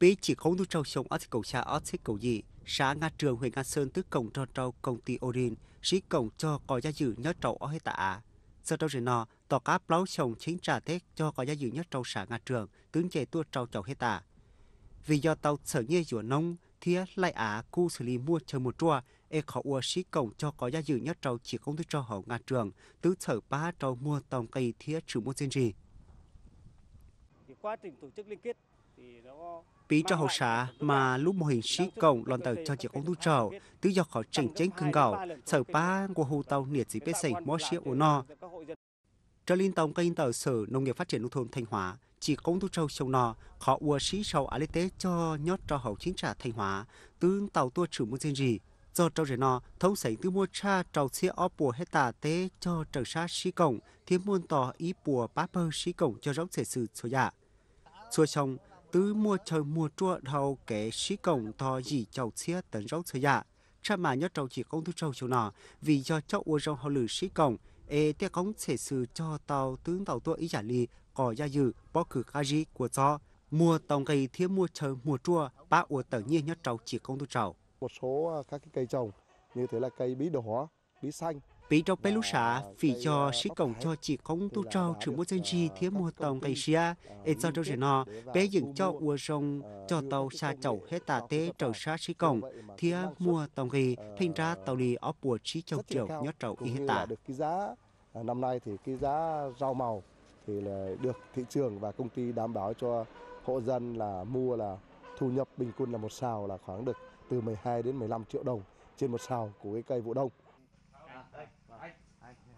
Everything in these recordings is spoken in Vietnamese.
bị chỉ không nút trâu sống ở cầu xa ở cầu gì xã nga trường huyện nga sơn tức cổng tròn trâu công ty orin sĩ cổng cho có gia dự nhớ trâu ở hết tạ sau trâu rồi nọ tỏ cá pláu sông chính trà thế cho có gia dự nhớ trâu xã nga trường tướng chế tua trâu trâu hết tạ vì do tàu sở nghe rủa nông thía lại á cu xử lý mua chờ một chua e khó ua sĩ cổng cho có gia dự nhất trâu chỉ không thích cho hậu nga trường tứ sở ba trâu mua tòng cây thía trừ mua trên gì quá trình tổ chức liên kết Bí cho hậu xã mà lúc mô hình sĩ cộng lòn tờ cho chiếc ông tu trầu, tứ do khỏi trình chánh cưng gạo, sở ba của hồ tàu nhiệt dị bế sảnh mô sĩ ổ no. Trở liên tổng kênh tờ sở nông nghiệp phát triển nông thôn Thanh Hóa, chỉ công tu trâu sâu nọ, khó ua sĩ sâu á lê tế cho nhót cho hậu chính trả Thanh Hóa, tứ tàu tua trừ môn dên gì, do trâu rẻ nọ thấu sấy tứ mua cha trầu xe ó bùa hết tà tế cho trở sát sĩ cổng, thiên môn tò ý bùa bá bơ sĩ cổng cho rõ thể sự số dạ. Xua xong, từ mua trời mua chua đầu cái sĩ cổng thò gì chầu xía tấn rau xưa dạ cha mà nhớ trâu chỉ công thứ trâu chiều nọ vì cho cháu ô rong họ lử sĩ cổng ê tiếc công thể sự cho tàu tướng tàu tua ý giả lì có gia dự bó cử khá gì của cho mua tàu cây thiết mua trời mua chua ba ô tự nhiên nhớ trâu chỉ công thứ trâu một số à, các cái cây trồng như thế là cây bí đỏ bí xanh Bí trong bê lúc xả, vì cho sĩ cổng cho chỉ không tu trao trừ một dân chi thiếu mua tàu ngày xia, ế cho đâu rồi nó, bé dựng cho ua rồng cho tàu xa chậu hết tà tế trở xa sĩ cổng, thiếu mua tàu ngày, thành ra tàu đi ở bùa trí châu triệu nhớ trậu y hết tà. Được cái giá, à, năm nay thì cái giá rau màu thì là được thị trường và công ty đảm bảo cho hộ dân là mua là thu nhập bình quân là một xào là khoảng được từ 12 đến 15 triệu đồng trên một xào của cái cây vụ đông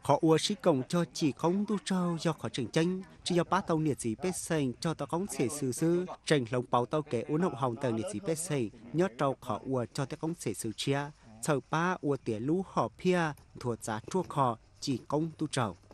họ ua sĩ công cho chỉ không tu trâu do khó trình tranh chỉ do bá tàu nhiệt gì bế sành cho tàu công sẽ xử sư trình lòng báo tàu kẻ uống hậu hồng tàu nhiệt gì bế sành nhớ trâu khó ua cho tàu công sẽ xử chia sau ba ua tỉa lũ họ pia thuộc giá chua khó chỉ công tu trâu